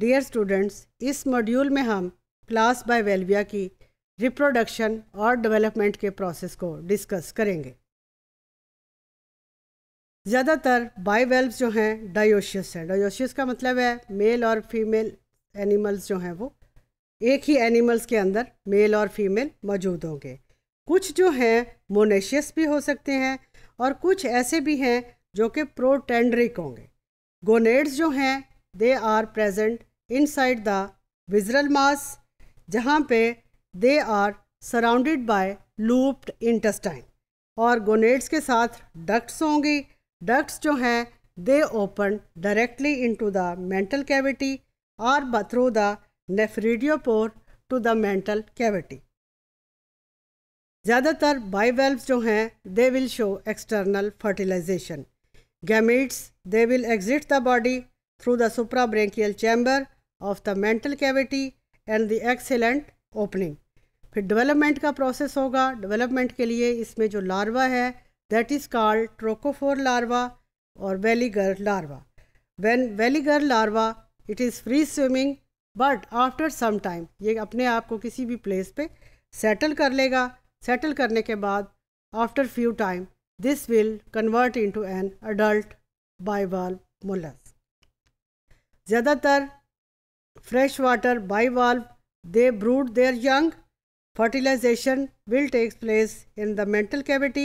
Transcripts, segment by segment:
Dear students इस module में हम क्लास बाय वेलविया की रिप्रोडक्शन और डेवलपमेंट के प्रोसेस को डिस्कस करेंगे ज़्यादातर बाईवेल्व्स जो हैं डायोशियस हैं डायोशियस का मतलब है मेल और फीमेल एनिमल्स जो हैं वो एक ही एनिमल्स के अंदर मेल और फीमेल मौजूद होंगे कुछ जो हैं मोनेशियस भी हो सकते हैं और कुछ ऐसे भी हैं जो कि प्रोटेंड्रिक होंगे गोनेड्स जो हैं they are present inside the visceral mass जहाँ पे they are surrounded by looped intestine और गोनेड्स के साथ डक्ट्स होंगी डक्ट्स जो हैं they open directly into the mantle cavity और through the nephridiopore to the mantle cavity ज़्यादातर बाईवेल्व्स जो हैं they will show external fertilisation gametes they will exit the body through the suprabrachial chamber of the mental cavity and the excellent opening. फिर development का process होगा development के लिए इसमें जो larva है that is called trochophore larva or veliger larva. When veliger larva it is free swimming but after some time ये अपने आप को किसी भी प्लेस पे सेटल कर लेगा सेटल करने के बाद after few time this will convert into an adult bivalve mollusc ज़्यादातर fresh water bivalve they brood their young fertilisation will takes place in the mantle cavity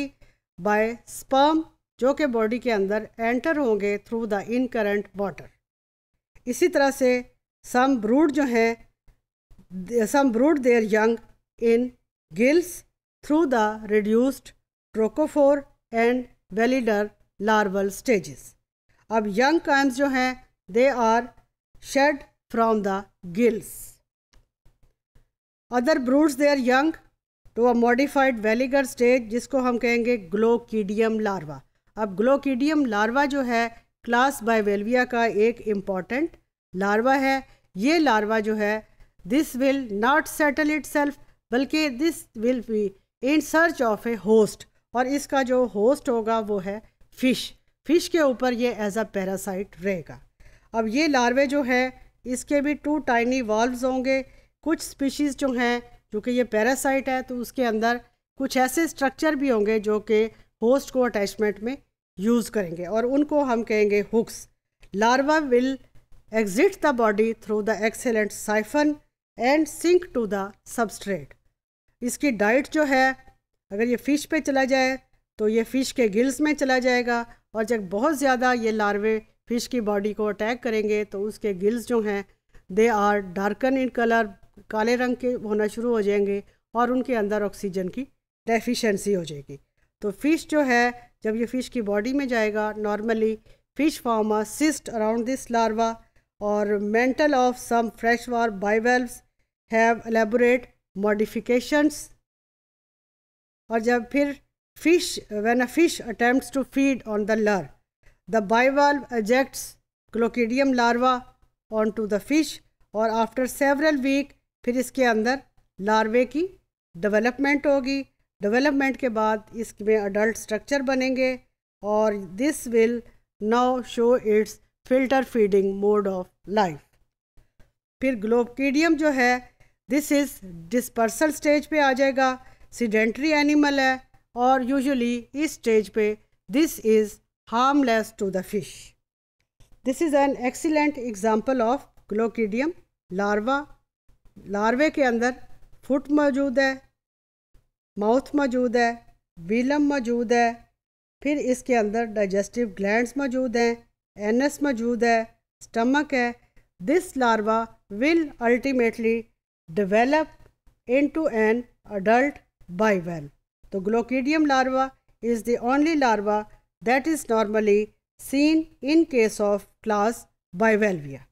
by sperm जो कि body के अंदर एंटर होंगे through the in current water इसी तरह से some brood जो हैं some brood their young in gills through the reduced trochophore and veliger larval stages अब यंग काम्स जो हैं They are shed from the gills. Other broods, they are young to a modified veliger stage जिसको हम कहेंगे ग्लोकीडियम larva अब ग्लोकीडियम larva जो है class bye वेलविया का एक इम्पॉर्टेंट लार्वा है ये लार्वा जो है this will not settle it बल्कि this will be in search of a host और इसका जो होस्ट होगा वो है फ़िश फ़िश के ऊपर ये एज अ पैरासाइट रहेगा अब ये लार्वे जो है इसके भी टू टाइनी वॉल्व होंगे कुछ स्पीशीज़ जो हैं जो कि ये पैरासाइट है तो उसके अंदर कुछ ऐसे स्ट्रक्चर भी होंगे जो कि होस्ट को अटैचमेंट में यूज़ करेंगे और उनको हम कहेंगे hooks larva will exit the body through the exhalant siphon and sink to the substrate इसकी डाइट जो है अगर ये फ़िश पे चला जाए तो ये फ़िश के गिल्स में चला जाएगा और जब बहुत ज़्यादा ये लार्वे फिश की बॉडी को अटैक करेंगे तो उसके गिल्स जो हैं they are darken in colour काले रंग के होना शुरू हो जाएंगे और उनके अंदर ऑक्सीजन की डेफिशिएंसी हो जाएगी तो फिश जो है जब ये फ़िश की बॉडी में जाएगा normally fish form cyst around this larva और mantle of some fresh water bivalve have elaborate modifications और जब फिर fish when a fish attempts to feed on the lure The bivalve ejects glochidium larva on to the fish और after several week फिर इसके अंदर लार्वे की development होगी development के बाद इसमें अडल्ट स्ट्रक्चर बनेंगे और this will now show its filter feeding mode of life फिर ग्लोकीडियम जो है दिस इज़ डिस्पर्सल स्टेज पे आ जाएगा सीडेंट्री एनिमल है और यूजुअली इस स्टेज पे this is harmless to the fish. This is an excellent example of Glochidium larva. Larvae के अंदर फुट मौजूद है माउथ मौजूद है विलम मौजूद है फिर इसके अंदर डाइजेस्टिव ग्लैंड्स मौजूद हैं एनस मौजूद है स्टमक है this larva will ultimately develop into an adult bivalve तो glochidium larva is the only larva that is normally seen in case of class bivalvia.